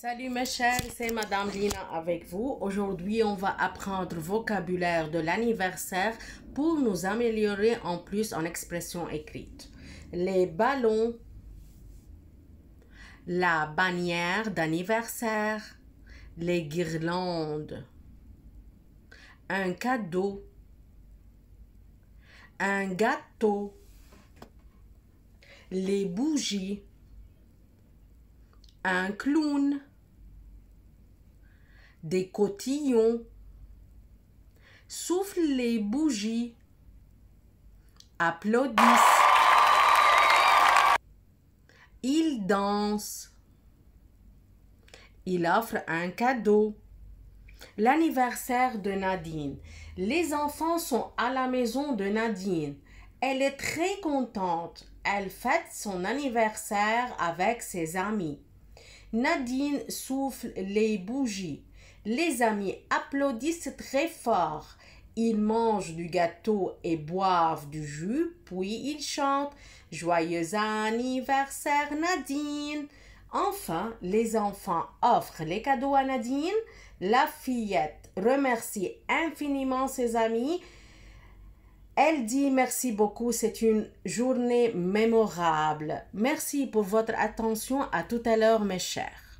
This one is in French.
Salut mes chers, c'est Madame Lina avec vous. Aujourd'hui, on va apprendre vocabulaire de l'anniversaire pour nous améliorer en plus en expression écrite. Les ballons, la bannière d'anniversaire, les guirlandes, un cadeau, un gâteau, les bougies, un clown, des cotillons, souffle les bougies, applaudissent. ils danse. Il offre un cadeau. L'anniversaire de Nadine. Les enfants sont à la maison de Nadine. Elle est très contente. Elle fête son anniversaire avec ses amis. Nadine souffle les bougies. Les amis applaudissent très fort. Ils mangent du gâteau et boivent du jus, puis ils chantent Joyeux anniversaire Nadine. Enfin, les enfants offrent les cadeaux à Nadine. La fillette remercie infiniment ses amis elle dit merci beaucoup, c'est une journée mémorable. Merci pour votre attention, à tout à l'heure mes chers.